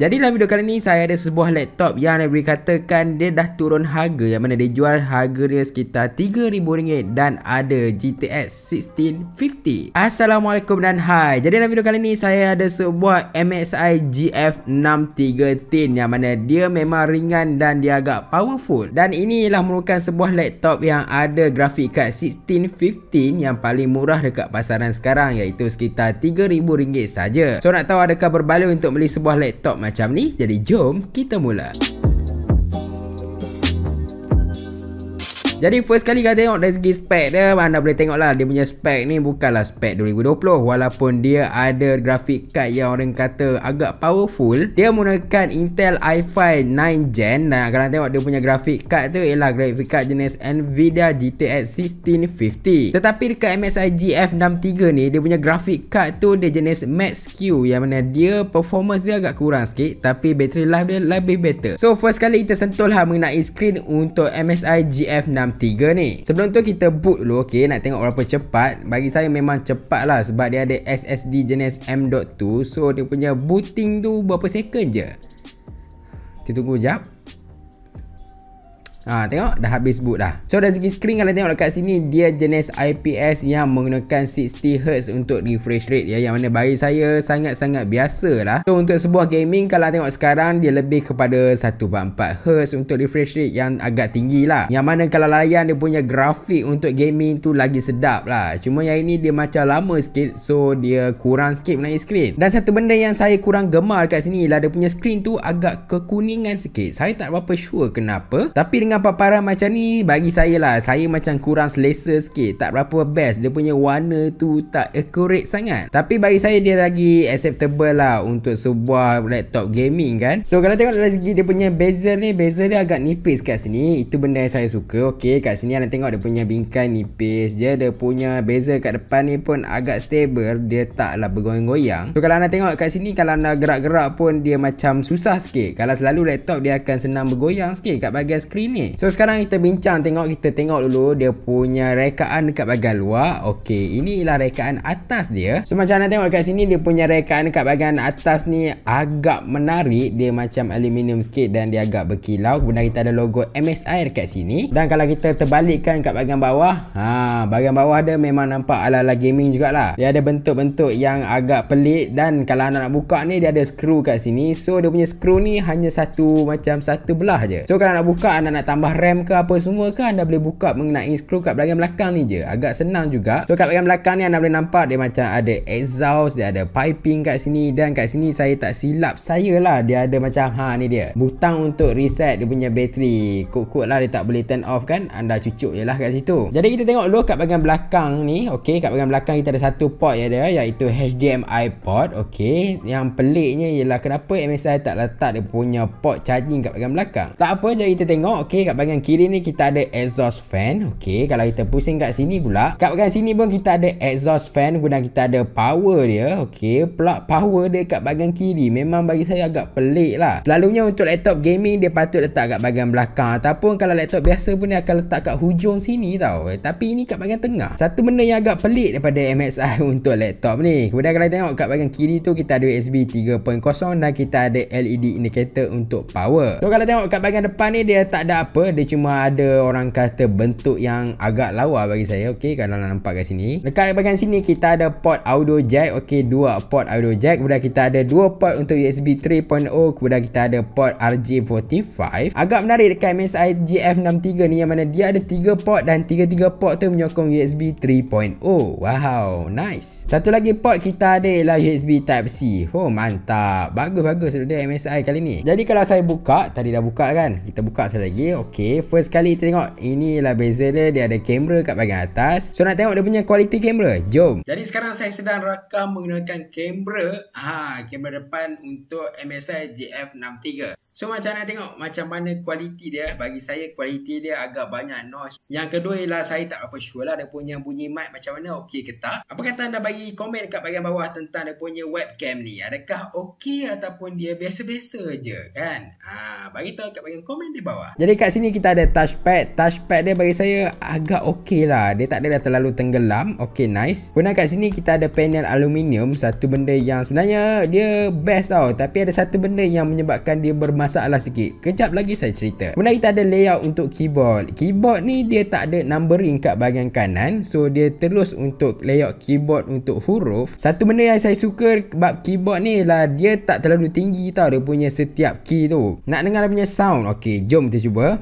Jadi dalam video kali ni saya ada sebuah laptop yang ada diberi katakan dia dah turun harga yang mana dia jual harga dia sekitar RM3,000 dan ada GTX 1650. Assalamualaikum dan hai. Jadi dalam video kali ni saya ada sebuah MSI GF63 Thin yang mana dia memang ringan dan dia agak powerful. Dan inilah merupakan sebuah laptop yang ada grafik kad 1615 yang paling murah dekat pasaran sekarang iaitu sekitar RM3,000 saja. So nak tahu adakah berbaloi untuk beli sebuah laptop macam macam ni. Jadi jom kita mula. Jadi first kali kita tengok dari segi spek dia Anda boleh tengok lah dia punya spek ni bukanlah spek 2020 Walaupun dia ada grafik card yang orang kata agak powerful Dia menggunakan Intel i5 9 Gen Dan akan tengok dia punya grafik card tu ialah grafik card jenis Nvidia GTX 1650 Tetapi dekat MSI GF63 ni dia punya grafik card tu dia jenis Max-Q Yang mana dia performance dia agak kurang sikit Tapi battery life dia lebih better So first kali kita sentuhlah mengenai screen untuk MSI GF63 163 ni Sebelum tu kita boot dulu ok Nak tengok berapa cepat Bagi saya memang cepat lah Sebab dia ada SSD jenis M.2 So dia punya booting tu berapa second je Kita tunggu jap Ha, tengok dah habis boot dah So dari segi screen kalau tengok dekat sini Dia jenis IPS yang menggunakan 60Hz untuk refresh rate ya, Yang mana bagi saya sangat-sangat biasa lah So untuk sebuah gaming kalau tengok sekarang Dia lebih kepada 1.4Hz untuk refresh rate yang agak tinggi lah Yang mana kalau layan dia punya grafik untuk gaming tu lagi sedap lah Cuma yang ini dia macam lama sikit So dia kurang sikit menaik screen Dan satu benda yang saya kurang gemar dekat sini Ialah dia punya screen tu agak kekuningan sikit Saya tak berapa sure kenapa Tapi dengan paparan macam ni Bagi saya lah Saya macam kurang selesa sikit Tak berapa best Dia punya warna tu Tak accurate sangat Tapi bagi saya dia lagi Acceptable lah Untuk sebuah laptop gaming kan So kalau tengok dari segi Dia punya bezel ni Bezel dia agak nipis kat sini Itu benda yang saya suka Okay kat sini anda tengok Dia punya bingkai nipis Dia dia punya bezel kat depan ni pun Agak stable Dia taklah bergoyang-goyang So kalau anda tengok kat sini Kalau anda gerak-gerak pun Dia macam susah sikit Kalau selalu laptop Dia akan senang bergoyang sikit Kat bahagian skrin ni ni So sekarang kita bincang tengok Kita tengok dulu dia punya rekaan dekat bahagian luar Okay ini ialah rekaan atas dia So macam anda tengok kat sini Dia punya rekaan dekat bahagian atas ni Agak menarik Dia macam aluminium sikit dan dia agak berkilau Kemudian kita ada logo MSI dekat sini Dan kalau kita terbalikkan kat bahagian bawah haa Bahagian bawah dia memang nampak ala-ala gaming jugalah Dia ada bentuk-bentuk yang agak pelik Dan kalau anda nak buka ni dia ada skru kat sini So dia punya skru ni hanya satu macam satu belah je So kalau nak buka anda nak tambah RAM ke apa semua ke anda boleh buka mengenai screw kat bahagian belakang ni je agak senang juga so kat bahagian belakang ni anda boleh nampak dia macam ada exhaust dia ada piping kat sini dan kat sini saya tak silap saya lah dia ada macam ha ni dia butang untuk reset dia punya bateri kot-kot lah dia tak boleh turn off kan anda cucuk je lah kat situ jadi kita tengok dulu kat bahagian belakang ni ok kat bahagian belakang kita ada satu port ya dia iaitu HDMI port ok yang peliknya ialah kenapa MSI tak letak dia punya port charging kat bahagian belakang tak apa jadi kita tengok ok kat bahagian kiri ni kita ada exhaust fan. Okey, kalau kita pusing kat sini pula, kat bahagian sini pun kita ada exhaust fan guna kita ada power dia. Okey, plug power dia kat bahagian kiri. Memang bagi saya agak pelik lah. Selalunya untuk laptop gaming dia patut letak kat bahagian belakang ataupun kalau laptop biasa pun dia akan letak kat hujung sini tau. Eh, tapi ini kat bahagian tengah. Satu benda yang agak pelik daripada MSI untuk laptop ni. Kemudian kalau tengok kat bahagian kiri tu kita ada USB 3.0 dan kita ada LED indicator untuk power. So kalau tengok kat bahagian depan ni dia tak ada apa dia cuma ada orang kata bentuk yang agak lawa bagi saya okey kalau nak nampak kat sini dekat bahagian sini kita ada port audio jack okey dua port audio jack kemudian kita ada dua port untuk USB 3.0 kemudian kita ada port RJ45 agak menarik dekat MSI GF63 ni yang mana dia ada tiga port dan tiga-tiga port tu menyokong USB 3.0 wow nice satu lagi port kita ada ialah USB type C oh mantap bagus-bagus dia MSI kali ni jadi kalau saya buka tadi dah buka kan kita buka sekali lagi okey. First kali kita tengok inilah beza dia. Dia ada kamera kat bahagian atas. So nak tengok dia punya kualiti kamera. Jom. Jadi sekarang saya sedang rakam menggunakan kamera. Ha, kamera depan untuk MSI GF63. So macam nak tengok macam mana kualiti dia eh? Bagi saya kualiti dia agak banyak noise Yang kedua ialah saya tak apa sure lah Dia punya bunyi mic macam mana okey ke tak Apa kata anda bagi komen kat bahagian bawah Tentang dia punya webcam ni Adakah okey ataupun dia biasa-biasa je kan ha, Bagi tahu kat bahagian komen di bawah Jadi kat sini kita ada touchpad Touchpad dia bagi saya agak okey lah Dia tak ada terlalu tenggelam Okey nice Kemudian kat sini kita ada panel aluminium Satu benda yang sebenarnya dia best tau Tapi ada satu benda yang menyebabkan dia ber bermasalah sikit Kejap lagi saya cerita Kemudian kita ada layout untuk keyboard Keyboard ni dia tak ada numbering kat bahagian kanan So dia terus untuk layout keyboard untuk huruf Satu benda yang saya suka bab keyboard ni lah Dia tak terlalu tinggi tau Dia punya setiap key tu Nak dengar dia punya sound Okay jom kita cuba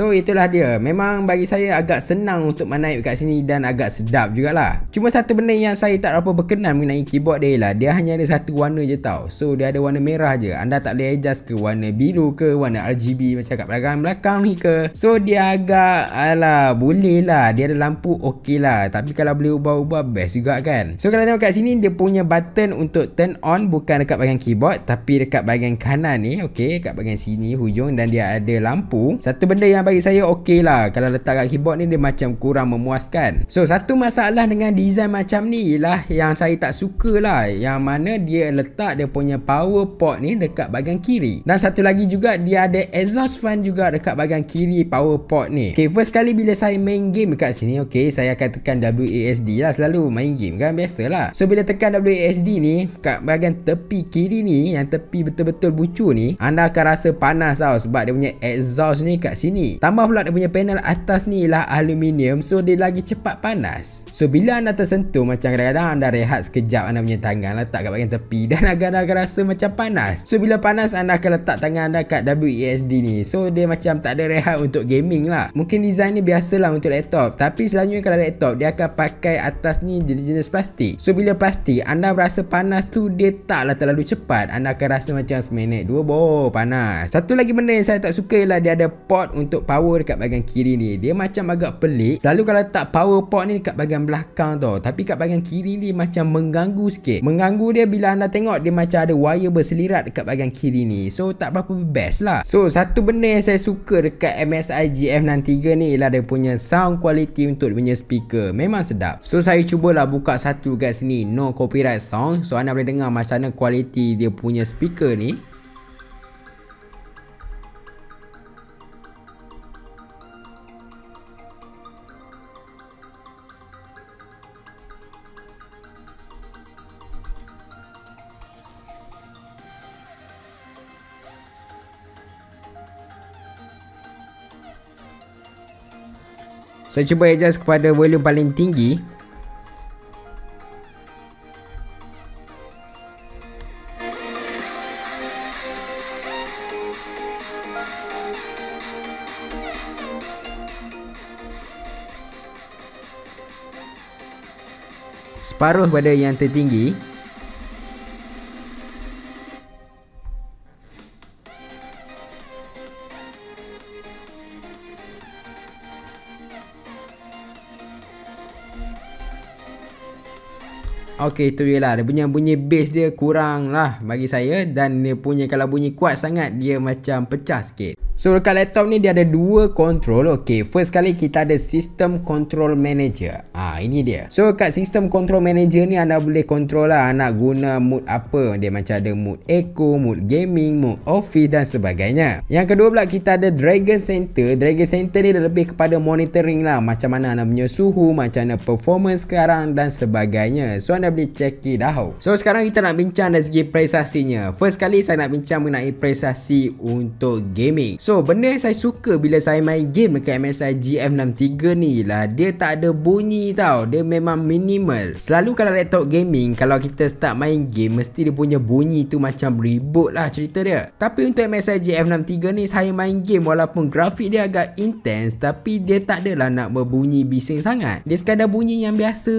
So itulah dia Memang bagi saya agak senang untuk menaik kat sini Dan agak sedap jugalah Cuma satu benda yang saya tak berapa berkenan mengenai keyboard dia lah. Dia hanya ada satu warna je tau So dia ada warna merah je Anda tak boleh adjust ke warna biru ke Warna RGB macam kat belakang belakang ni ke So dia agak Alah boleh lah Dia ada lampu okey lah Tapi kalau boleh ubah-ubah best juga kan So kalau tengok kat sini Dia punya button untuk turn on Bukan dekat bahagian keyboard Tapi dekat bahagian kanan ni Okay dekat bahagian sini hujung Dan dia ada lampu Satu benda yang bagi saya okey lah kalau letak kat keyboard ni dia macam kurang memuaskan so satu masalah dengan design macam ni lah yang saya tak suka lah yang mana dia letak dia punya power port ni dekat bahagian kiri dan satu lagi juga dia ada exhaust fan juga dekat bahagian kiri power port ni ok first kali bila saya main game dekat sini ok saya akan tekan WASD lah selalu main game kan biasa lah. so bila tekan WASD ni kat bahagian tepi kiri ni yang tepi betul-betul bucu ni anda akan rasa panas tau sebab dia punya exhaust ni kat sini Tambah pula dia punya panel atas ni lah aluminium so dia lagi cepat panas. So bila anda tersentuh macam kadang-kadang anda rehat sekejap anda punya tangan letak kat bagian tepi dan agak-agak agak rasa macam panas. So bila panas anda akan letak tangan anda kat WASD e ni. So dia macam tak ada rehat untuk gaming lah. Mungkin design ni lah untuk laptop tapi selanjutnya kalau laptop dia akan pakai atas ni jenis plastik. So bila plastik anda rasa panas tu dia taklah terlalu cepat. Anda akan rasa macam seminit dua boh panas. Satu lagi benda yang saya tak suka ialah dia ada port untuk untuk power dekat bahagian kiri ni dia macam agak pelik selalu kalau tak power port ni dekat bahagian belakang tu, tapi kat bahagian kiri ni macam mengganggu sikit mengganggu dia bila anda tengok dia macam ada wire berselirat dekat bahagian kiri ni so tak berapa best lah so satu benda yang saya suka dekat MSI GF63 ni ialah dia punya sound quality untuk punya speaker memang sedap so saya cubalah buka satu kat sini no copyright song so anda boleh dengar macam mana quality dia punya speaker ni Saya cuba adjust kepada volume paling tinggi Separuh pada yang tertinggi Okay itu je lah Dia punya bunyi bass dia kurang lah bagi saya Dan dia punya kalau bunyi kuat sangat Dia macam pecah sikit So dekat laptop ni dia ada dua control Okay first kali kita ada system control manager Ah ha, ini dia So kat system control manager ni anda boleh control lah Nak guna mood apa Dia macam ada mood echo, mood gaming, mood office dan sebagainya Yang kedua pula kita ada dragon center Dragon center ni lebih kepada monitoring lah Macam mana anda punya suhu, macam mana performance sekarang dan sebagainya So anda boleh boleh check it out So sekarang kita nak bincang dari segi prestasinya First kali saya nak bincang mengenai prestasi untuk gaming So benda yang saya suka bila saya main game ke MSI GF63 ni lah Dia tak ada bunyi tau Dia memang minimal Selalu kalau laptop gaming Kalau kita start main game Mesti dia punya bunyi tu macam ribut lah cerita dia Tapi untuk MSI GF63 ni Saya main game walaupun grafik dia agak intense Tapi dia tak adalah nak berbunyi bising sangat Dia sekadar bunyi yang biasa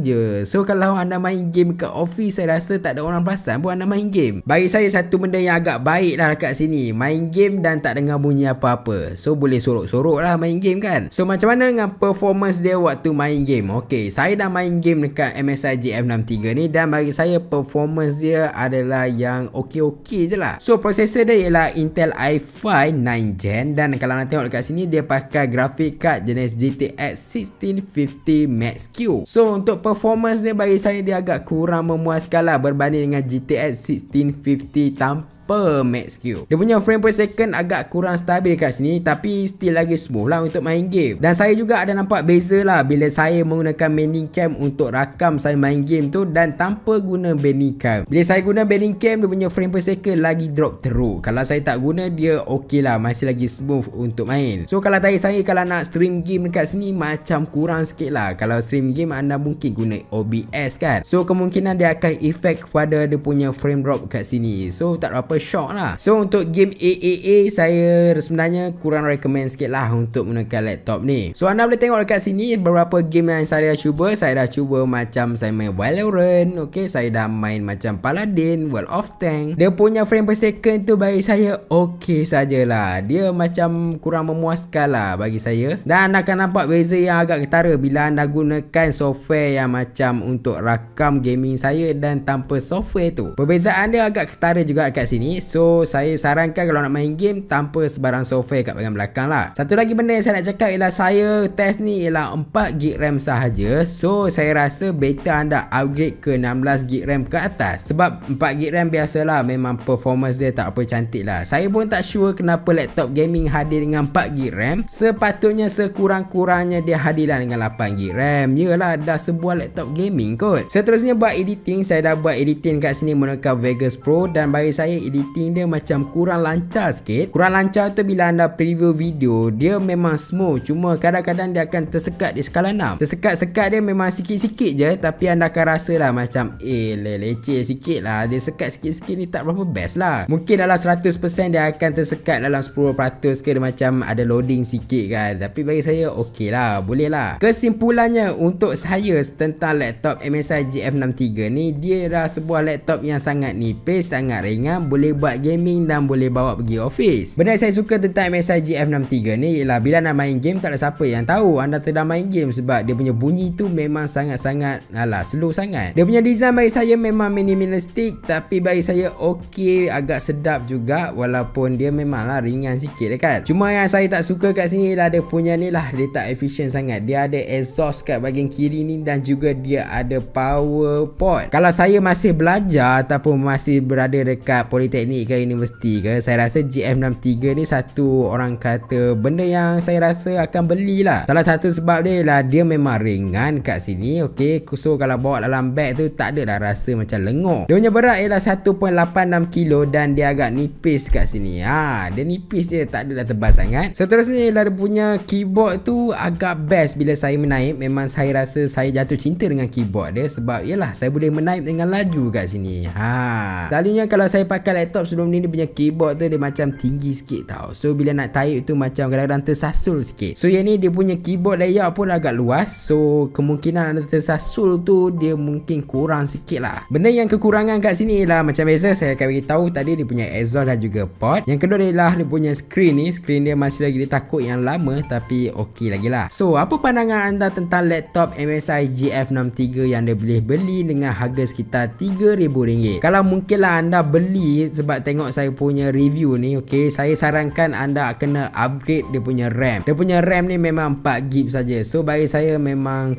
je So kalau anda main game ke office saya rasa tak ada orang perasan pun anda main game. Bagi saya satu benda yang agak baik lah kat sini. Main game dan tak dengar bunyi apa-apa. So boleh sorok-sorok lah main game kan. So macam mana dengan performance dia waktu main game? Okay saya dah main game dekat MSI GF63 ni dan bagi saya performance dia adalah yang okey-okey je lah. So processor dia ialah Intel i5 9 Gen dan kalau nak tengok dekat sini dia pakai grafik card jenis GTX 1650 Max-Q. So untuk performance dia bagi saya dia agak kurang memuaskan lah berbanding dengan GTX 1650 tanpa per max Q. Dia punya frame per second agak kurang stabil kat sini tapi still lagi smooth lah untuk main game. Dan saya juga ada nampak beza lah bila saya menggunakan banding cam untuk rakam saya main game tu dan tanpa guna banding cam. Bila saya guna banding cam dia punya frame per second lagi drop teruk. Kalau saya tak guna dia okey lah masih lagi smooth untuk main. So kalau tadi saya kalau nak stream game dekat sini macam kurang sikit lah. Kalau stream game anda mungkin guna OBS kan. So kemungkinan dia akan efek pada dia punya frame drop kat sini. So tak apa super shock lah So untuk game AAA Saya sebenarnya kurang recommend sikit lah Untuk menggunakan laptop ni So anda boleh tengok dekat sini Beberapa game yang saya dah cuba Saya dah cuba macam saya main Valorant Okay saya dah main macam Paladin World of Tank Dia punya frame per second tu bagi saya Okay sajalah Dia macam kurang memuaskan lah bagi saya Dan anda akan nampak beza yang agak ketara Bila anda gunakan software yang macam Untuk rakam gaming saya Dan tanpa software tu Perbezaan dia agak ketara juga kat sini ni So saya sarankan kalau nak main game Tanpa sebarang software kat bagian belakang lah Satu lagi benda yang saya nak cakap ialah Saya test ni ialah 4GB RAM sahaja So saya rasa better anda upgrade ke 16GB RAM ke atas Sebab 4GB RAM biasalah Memang performance dia tak apa cantik lah Saya pun tak sure kenapa laptop gaming hadir dengan 4GB RAM Sepatutnya sekurang-kurangnya dia hadirlah dengan 8GB RAM Yelah dah sebuah laptop gaming kot Seterusnya buat editing Saya dah buat editing kat sini menggunakan Vegas Pro Dan bagi saya editing editing dia macam kurang lancar sikit kurang lancar tu bila anda preview video dia memang smooth cuma kadang-kadang dia akan tersekat di skala 6 tersekat-sekat dia memang sikit-sikit je tapi anda akan rasa lah macam eh le leceh sikit lah dia sekat sikit-sikit ni tak berapa best lah mungkin dalam 100% dia akan tersekat dalam 10% ke dia macam ada loading sikit kan tapi bagi saya ok lah boleh lah kesimpulannya untuk saya tentang laptop MSI GF63 ni dia dah sebuah laptop yang sangat nipis sangat ringan boleh boleh buat gaming dan boleh bawa pergi office. Benda yang saya suka tentang MSI gf 63 ni ialah bila nak main game tak ada siapa yang tahu anda sedang main game sebab dia punya bunyi tu memang sangat-sangat alah slow sangat. Dia punya design bagi saya memang minimalistik tapi bagi saya okey agak sedap juga walaupun dia memanglah ringan sikit kan. Cuma yang saya tak suka kat sini ialah dia punya ni lah dia tak efisien sangat. Dia ada exhaust kat bahagian kiri ni dan juga dia ada power port. Kalau saya masih belajar ataupun masih berada dekat politik Politeknik ke universiti ke Saya rasa GF63 ni satu orang kata Benda yang saya rasa akan belilah Salah satu sebab dia lah Dia memang ringan kat sini Okay So kalau bawa dalam beg tu Tak ada dah rasa macam lengok Dia punya berat ialah 1.86 kilo Dan dia agak nipis kat sini ha, Dia nipis je Tak ada dah tebal sangat Seterusnya ialah dia punya keyboard tu Agak best bila saya menaip Memang saya rasa saya jatuh cinta dengan keyboard dia Sebab ialah saya boleh menaip dengan laju kat sini Haa, Selalunya kalau saya pakai laptop sebelum ni dia punya keyboard tu dia macam tinggi sikit tau. So bila nak type tu macam kadang-kadang tersasul sikit. So yang ni dia punya keyboard layout pun agak luas. So kemungkinan anda tersasul tu dia mungkin kurang sikit lah. Benda yang kekurangan kat sini ialah macam biasa saya akan beritahu tadi dia punya exhaust dan juga port. Yang kedua ialah dia punya screen ni. Screen dia masih lagi dia takut yang lama tapi ok lagi lah. So apa pandangan anda tentang laptop MSI GF63 yang dia boleh beli dengan harga sekitar RM3,000? Kalau mungkin lah anda beli sebab tengok saya punya review ni okey saya sarankan anda kena upgrade dia punya RAM dia punya RAM ni memang 4GB saja so bagi saya memang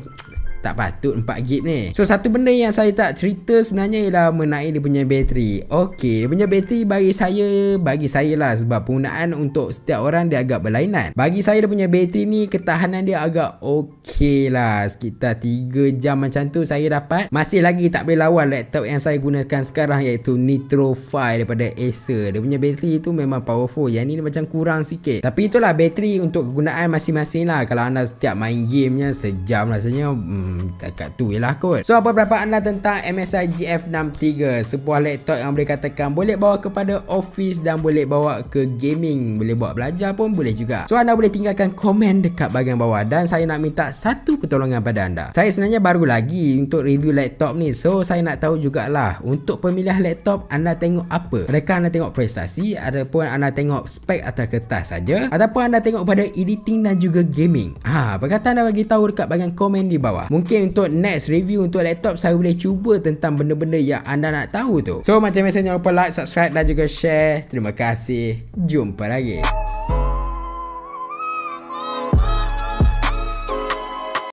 tak patut 4GB ni So satu benda yang saya tak cerita sebenarnya ialah mengenai dia punya bateri Okey, dia punya bateri bagi saya, bagi saya lah sebab penggunaan untuk setiap orang dia agak berlainan Bagi saya dia punya bateri ni ketahanan dia agak okey lah Sekitar 3 jam macam tu saya dapat Masih lagi tak boleh lawan laptop yang saya gunakan sekarang iaitu Nitro 5 daripada Acer Dia punya bateri tu memang powerful, yang ni dia macam kurang sikit Tapi itulah bateri untuk kegunaan masing-masing lah Kalau anda setiap main gamenya sejam rasanya hmm, dekat tu ialah kot. So apa pendapat anda lah tentang MSI GF63 sebuah laptop yang boleh katakan boleh bawa kepada office dan boleh bawa ke gaming, boleh buat belajar pun boleh juga. So anda boleh tinggalkan komen dekat bahagian bawah dan saya nak minta satu pertolongan pada anda. Saya sebenarnya baru lagi untuk review laptop ni. So saya nak tahu jugalah untuk pemilihan laptop anda tengok apa? Adakah anda tengok prestasi ataupun anda tengok spek atau kertas saja ataupun anda tengok pada editing dan juga gaming? Ha, ah, perkataan anda bagi tahu dekat bahagian komen di bawah. Mungkin untuk next review untuk laptop saya boleh cuba tentang benda-benda yang anda nak tahu tu. So macam biasa jangan lupa like, subscribe dan juga share. Terima kasih. Jumpa lagi. Thank you